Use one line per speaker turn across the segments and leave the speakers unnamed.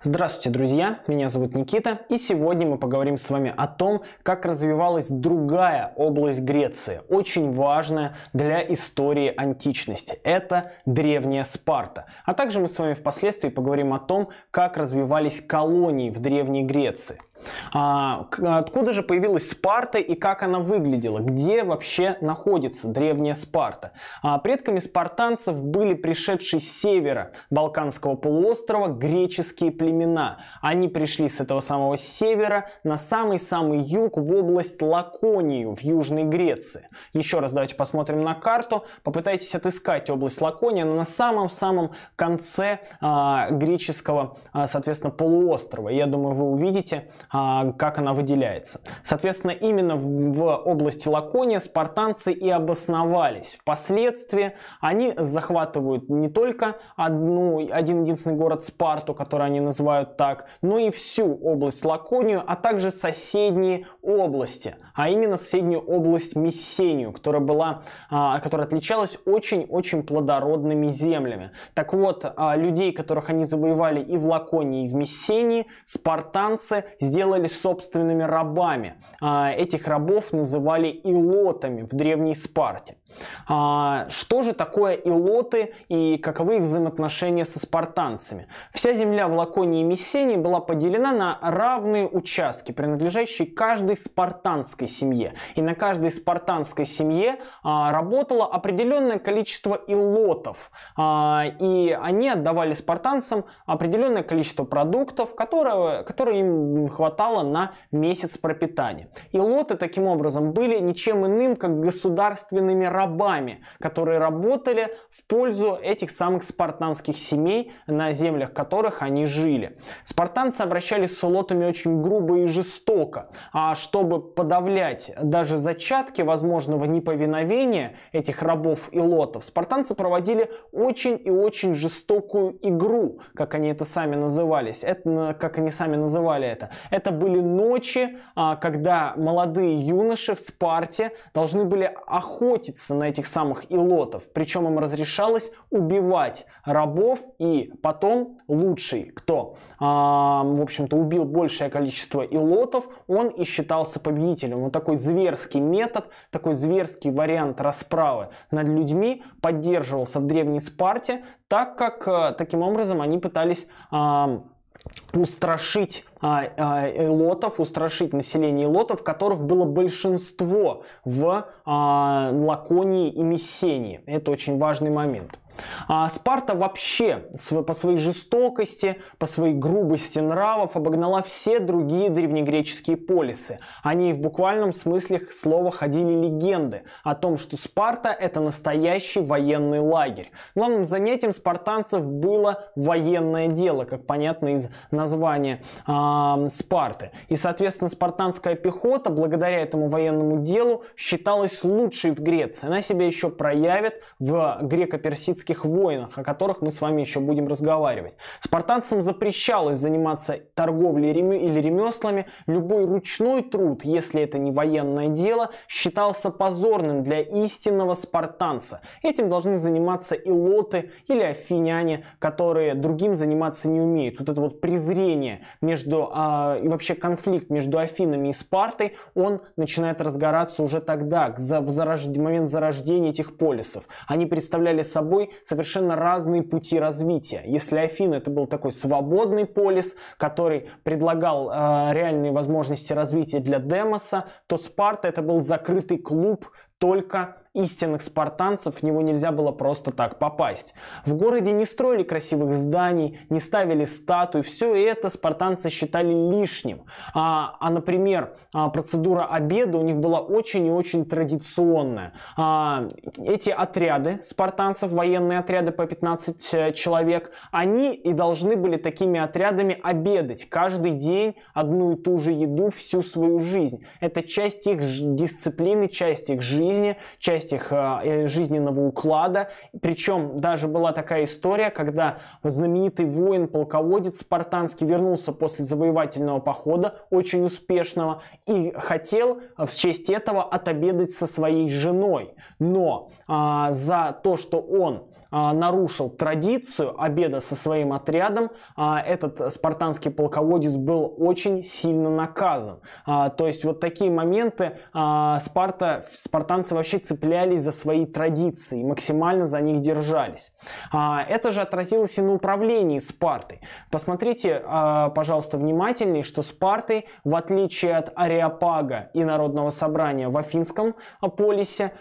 Здравствуйте, друзья! Меня зовут Никита, и сегодня мы поговорим с вами о том, как развивалась другая область Греции, очень важная для истории античности. Это древняя Спарта. А также мы с вами впоследствии поговорим о том, как развивались колонии в Древней Греции. А, откуда же появилась Спарта и как она выглядела? Где вообще находится древняя Спарта? А, предками спартанцев были пришедшие с севера Балканского полуострова греческие племена. Они пришли с этого самого севера на самый-самый юг в область Лаконию в Южной Греции. Еще раз давайте посмотрим на карту, попытайтесь отыскать область Лакония, на самом-самом конце а, греческого, а, соответственно, полуострова. Я думаю, вы увидите а, как она выделяется. Соответственно, именно в области Лакония спартанцы и обосновались. Впоследствии они захватывают не только одну, один единственный город Спарту, который они называют так, но и всю область Лаконию, а также соседние области, а именно соседнюю область Мессению, которая была, а, которая отличалась очень-очень плодородными землями. Так вот, а, людей, которых они завоевали и в Лаконии, и в Мессении, спартанцы здесь делали собственными рабами. А, этих рабов называли илотами в Древней Спарте. А, что же такое илоты и каковы их взаимоотношения со спартанцами? Вся земля в Лаконии и Мессении была поделена на равные участки, принадлежащие каждой спартанской семье. И на каждой спартанской семье а, работало определенное количество илотов. А, и они отдавали спартанцам определенное количество продуктов, которое которые им хватало на месяц пропитания. Илоты таким образом были ничем иным, как государственными рабами, которые работали в пользу этих самых спартанских семей, на землях которых они жили. Спартанцы обращались с улотами очень грубо и жестоко, а чтобы подавлять даже зачатки возможного неповиновения этих рабов и лотов, спартанцы проводили очень и очень жестокую игру, как они это сами назывались, это, как они сами называли это. Это были ночи, а, когда молодые юноши в Спарте должны были охотиться на этих самых илотов. Причем им разрешалось убивать рабов и потом лучший, кто, э, в общем-то, убил большее количество илотов, он и считался победителем. Вот такой зверский метод, такой зверский вариант расправы над людьми поддерживался в Древней Спарте, так как э, таким образом они пытались... Э, устрашить элотов, а, а, устрашить население элотов, которых было большинство в а, Лаконии и Мессении. Это очень важный момент. А Спарта вообще по своей жестокости, по своей грубости нравов обогнала все другие древнегреческие полисы. О ней в буквальном смысле слова ходили легенды о том, что Спарта это настоящий военный лагерь. Главным занятием спартанцев было военное дело, как понятно из названия э, Спарты. И, соответственно, спартанская пехота благодаря этому военному делу считалась лучшей в Греции. Она себя еще проявит в греко-персидских греческих воинах, о которых мы с вами еще будем разговаривать. Спартанцам запрещалось заниматься торговлей или ремеслами. Любой ручной труд, если это не военное дело, считался позорным для истинного спартанца. Этим должны заниматься и лоты, или афиняне, которые другим заниматься не умеют. Вот это вот презрение между, а, и вообще конфликт между Афинами и Спартой, он начинает разгораться уже тогда, за, в зарож... момент зарождения этих полисов. Они представляли собой совершенно разные пути развития. Если Афина это был такой свободный полис, который предлагал э, реальные возможности развития для Демоса, то Спарта это был закрытый клуб только истинных спартанцев в него нельзя было просто так попасть. В городе не строили красивых зданий, не ставили статуи, все это спартанцы считали лишним. А, а например, а, процедура обеда у них была очень и очень традиционная. А, эти отряды спартанцев, военные отряды по 15 э, человек, они и должны были такими отрядами обедать каждый день одну и ту же еду всю свою жизнь. Это часть их дисциплины, часть их жизни, часть часть их э, жизненного уклада. Причем даже была такая история, когда знаменитый воин-полководец спартанский вернулся после завоевательного похода, очень успешного, и хотел э, в честь этого отобедать со своей женой. Но а, за то, что он а, нарушил традицию обеда со своим отрядом, а, этот спартанский полководец был очень сильно наказан. А, то есть вот такие моменты Спарта, спартанцы вообще цеплялись за свои традиции, максимально за них держались. это же отразилось и на управлении Спарты. Посмотрите, пожалуйста, внимательнее, что Спартой, в отличие от Ариапага и Народного собрания в Афинском полисе,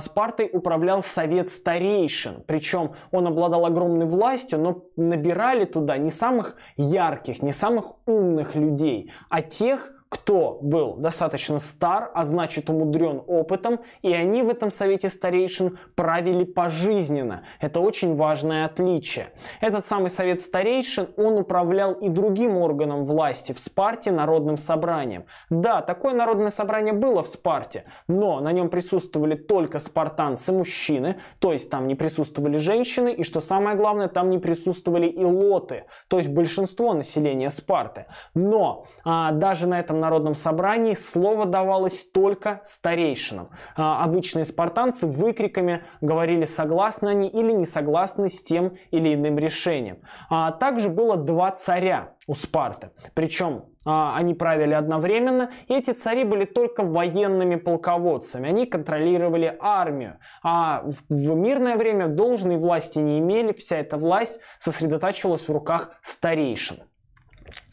Спартой управлял Совет Старейшин, причем причем он обладал огромной властью, но набирали туда не самых ярких, не самых умных людей, а тех, кто был достаточно стар, а значит умудрен опытом, и они в этом совете старейшин правили пожизненно. Это очень важное отличие. Этот самый совет старейшин, он управлял и другим органом власти в Спарте, народным собранием. Да, такое народное собрание было в Спарте, но на нем присутствовали только спартанцы-мужчины, то есть там не присутствовали женщины, и что самое главное, там не присутствовали и лоты, то есть большинство населения Спарты. Но а, даже на этом Спартанском народном собрании слово давалось только старейшинам. А, обычные спартанцы выкриками говорили, согласны они или не согласны с тем или иным решением. А, также было два царя у Спарты. Причем а, они правили одновременно, и эти цари были только военными полководцами, они контролировали армию, а в мирное время должной власти не имели, вся эта власть сосредотачивалась в руках старейшин.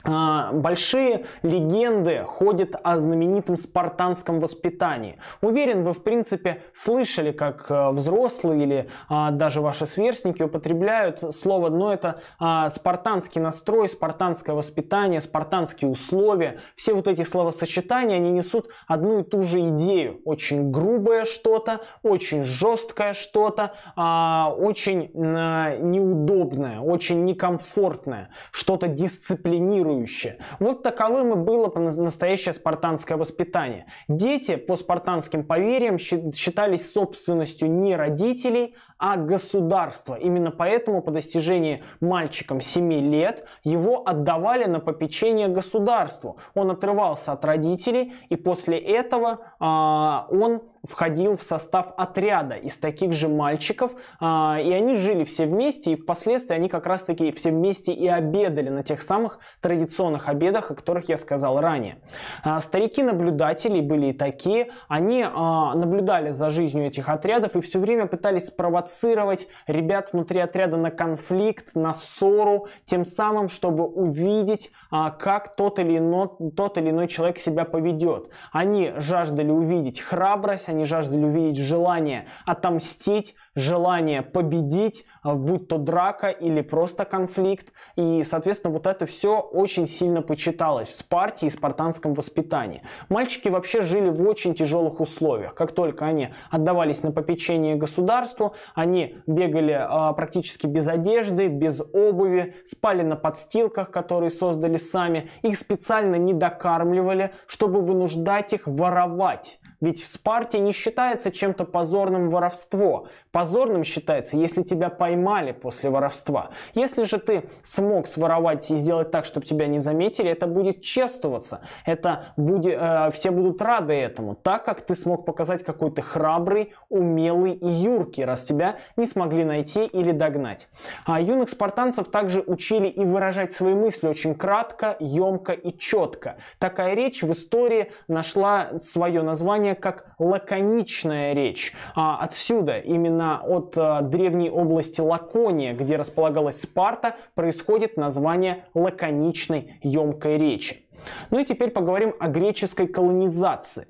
А, большие легенды ходят о знаменитом спартанском воспитании. Уверен, вы в принципе слышали, как э, взрослые или а, даже ваши сверстники употребляют слово, но это а, спартанский настрой, спартанское воспитание, спартанские условия. Все вот эти словосочетания, они несут одну и ту же идею. Очень грубое что-то, очень жесткое что-то, очень э, неудобное, очень некомфортное, что-то дисциплинирующее верующие. Вот таковым и было настоящее спартанское воспитание. Дети по спартанским поверьям считались собственностью не родителей, а государство. Именно поэтому по достижении мальчиком 7 лет его отдавали на попечение государству. Он отрывался от родителей и после этого а, он входил в состав отряда из таких же мальчиков, а, и они жили все вместе, и впоследствии они как раз-таки все вместе и обедали на тех самых традиционных обедах, о которых я сказал ранее. А, Старики-наблюдатели были и такие, они а, наблюдали за жизнью этих отрядов и все время пытались спровоцировать спровоцировать ребят внутри отряда на конфликт, на ссору, тем самым, чтобы увидеть, а, как тот или, иной, тот или иной человек себя поведет. Они жаждали увидеть храбрость, они жаждали увидеть желание отомстить, желание победить, а, будь то драка или просто конфликт. И, соответственно, вот это все очень сильно почиталось в Спарте и спартанском воспитании. Мальчики вообще жили в очень тяжелых условиях. Как только они отдавались на попечение государству, они бегали а, практически без одежды, без обуви, спали на подстилках, которые создали сами. Их специально не докармливали, чтобы вынуждать их воровать ведь в Спарте не считается чем-то позорным воровство. Позорным считается, если тебя поймали после воровства. Если же ты смог своровать и сделать так, чтобы тебя не заметили, это будет чествоваться. Это будет, э, все будут рады этому, так как ты смог показать, какой ты храбрый, умелый и юркий, раз тебя не смогли найти или догнать. А юных спартанцев также учили и выражать свои мысли очень кратко, емко и четко. Такая речь в истории нашла свое название известная как лаконичная речь. А отсюда, именно от э, древней области Лакония, где располагалась Спарта, происходит название лаконичной емкой речи. Ну и теперь поговорим о греческой колонизации.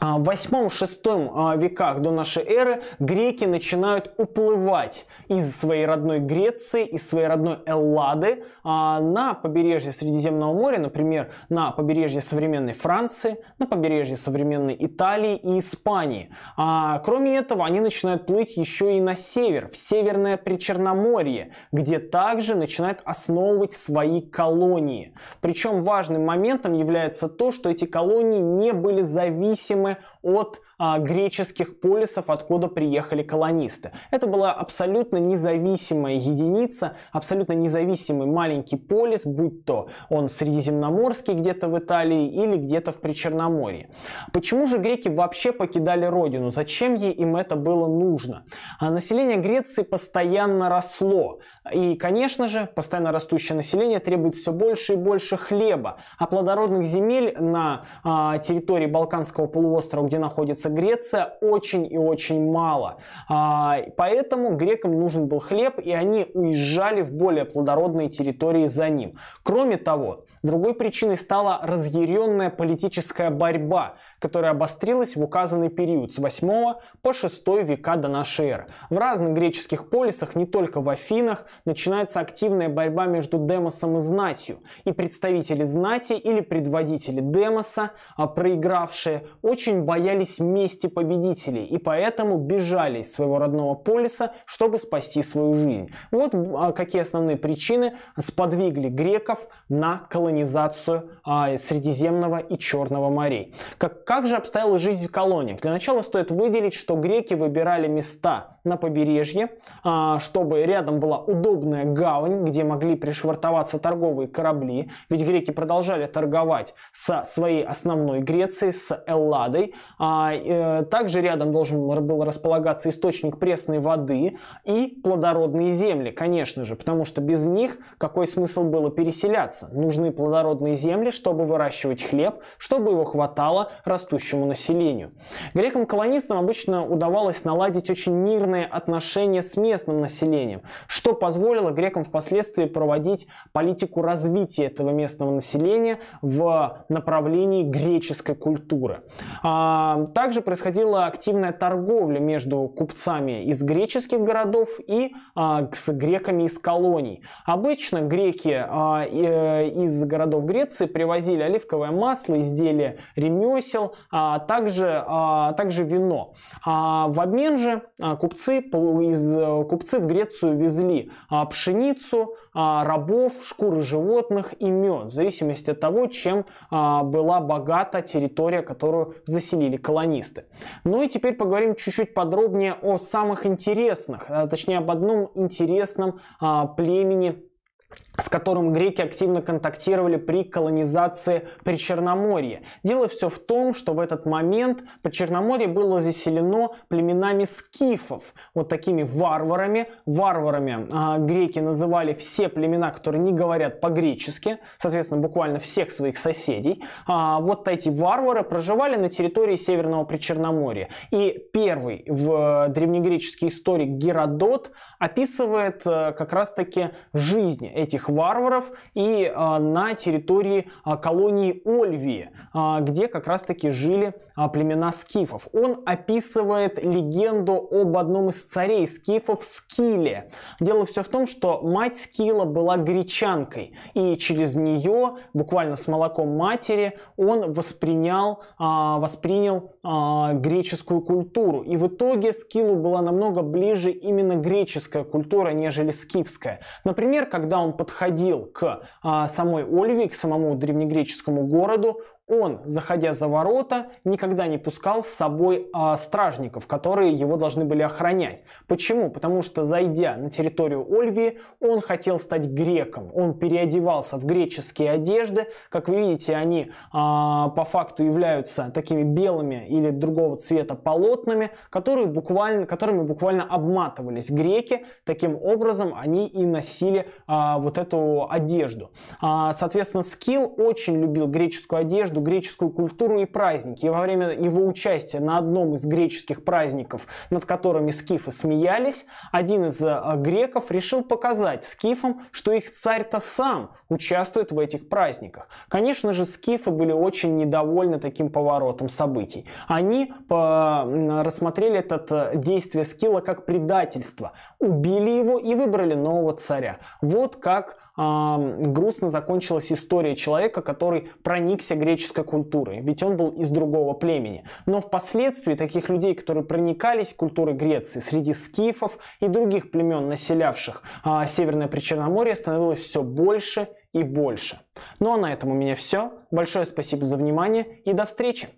А, в 8-6 а, веках до нашей эры греки начинают уплывать из своей родной Греции, из своей родной Эллады а, на побережье Средиземного моря, например, на побережье современной Франции, на побережье современной Италии и Испании. Кроме этого, они начинают плыть еще и на север, в Северное Причерноморье, где также начинают основывать свои колонии. Причем важным моментом является то, что эти колонии не были зависимы от а, греческих полисов, откуда приехали колонисты. Это была абсолютно независимая единица, абсолютно независимый маленький полис, будь то он средиземноморский где-то в Италии или где-то в Причерноморье. Почему же греки вообще покидали родину? Зачем ей им это было нужно? А население Греции постоянно росло. И, конечно же, постоянно растущее население требует все больше и больше хлеба. А плодородных земель на а, территории Балканского полуострова, где находится находится Греция, очень и очень мало. А, поэтому грекам нужен был хлеб, и они уезжали в более плодородные территории за ним. Кроме того, Другой причиной стала разъяренная политическая борьба, которая обострилась в указанный период с 8 по 6 века до нашей эры. В разных греческих полисах, не только в Афинах, начинается активная борьба между демосом и знатью, и представители знати или предводители демоса, а проигравшие, очень боялись мести победителей и поэтому бежали из своего родного полиса, чтобы спасти свою жизнь. Вот а, какие основные причины сподвигли греков на колонизацию а, Средиземного и Черного морей. Как, как же обстояла жизнь в колониях? Для начала стоит выделить, что греки выбирали места на побережье, а, чтобы рядом была удобная гавань, где могли пришвартоваться торговые корабли, ведь греки продолжали торговать со своей основной Грецией, с Элладой. А, э, также рядом должен был располагаться источник пресной воды и плодородные земли, конечно же, потому что без них какой смысл было переселяться? справляться. Нужны плодородные земли, чтобы выращивать хлеб, чтобы его хватало растущему населению. Грекам-колонистам обычно удавалось наладить очень мирные отношения с местным населением, что позволило грекам впоследствии проводить политику развития этого местного населения в направлении греческой культуры. А, также происходила активная торговля между купцами из греческих городов и а, с греками из колоний. Обычно греки а, э, Э, из городов Греции привозили оливковое масло, изделия ремесел, а также, а также вино. А в обмен же а, купцы, из, э, купцы в Грецию везли а, пшеницу, а, рабов, шкуры животных и мед, в зависимости от того, чем была богата территория, которую заселили колонисты. Ну и теперь поговорим чуть-чуть подробнее о самых интересных, точнее об одном интересном племени с которым греки активно контактировали при колонизации Причерноморья. Дело все в том, что в этот момент Причерноморье было заселено племенами скифов, вот такими варварами. Варварами а, греки называли все племена, которые не говорят по-гречески, соответственно, буквально всех своих соседей. А, вот эти варвары проживали на территории Северного Причерноморья. И первый в э, древнегреческий историк Геродот описывает а, как раз-таки жизнь этих варваров и а, на территории а, колонии Ольвии, а, где как раз-таки жили племена скифов. Он описывает легенду об одном из царей скифов Скиле. Дело все в том, что мать Скила была гречанкой, и через нее, буквально с молоком матери, он воспринял, воспринял греческую культуру. И в итоге Скилу была намного ближе именно греческая культура, нежели скифская. Например, когда он он подходил к а, самой Ольве, к самому древнегреческому городу, он, заходя за ворота, никогда не пускал с собой э, стражников, которые его должны были охранять. Почему? Потому что, зайдя на территорию Ольвии, он хотел стать греком. Он переодевался в греческие одежды. Как вы видите, они э, по факту являются такими белыми или другого цвета полотнами, которые буквально, которыми буквально обматывались греки. Таким образом, они и носили э, вот эту одежду. Э, соответственно, Скилл очень любил греческую одежду, между греческую культуру и праздники. И во время его участия на одном из греческих праздников, над которыми скифы смеялись, один из э, греков решил показать скифам, что их царь-то сам участвует в этих праздниках. Конечно же, скифы были очень недовольны таким поворотом событий. Они э, рассмотрели это э, действие Скилла как предательство, убили его и выбрали нового царя. Вот как грустно закончилась история человека, который проникся греческой культурой, ведь он был из другого племени. Но впоследствии таких людей, которые проникались культурой Греции, среди скифов и других племен, населявших а, Северное Причерноморье, становилось все больше и больше. Ну а на этом у меня все. Большое спасибо за внимание и до встречи!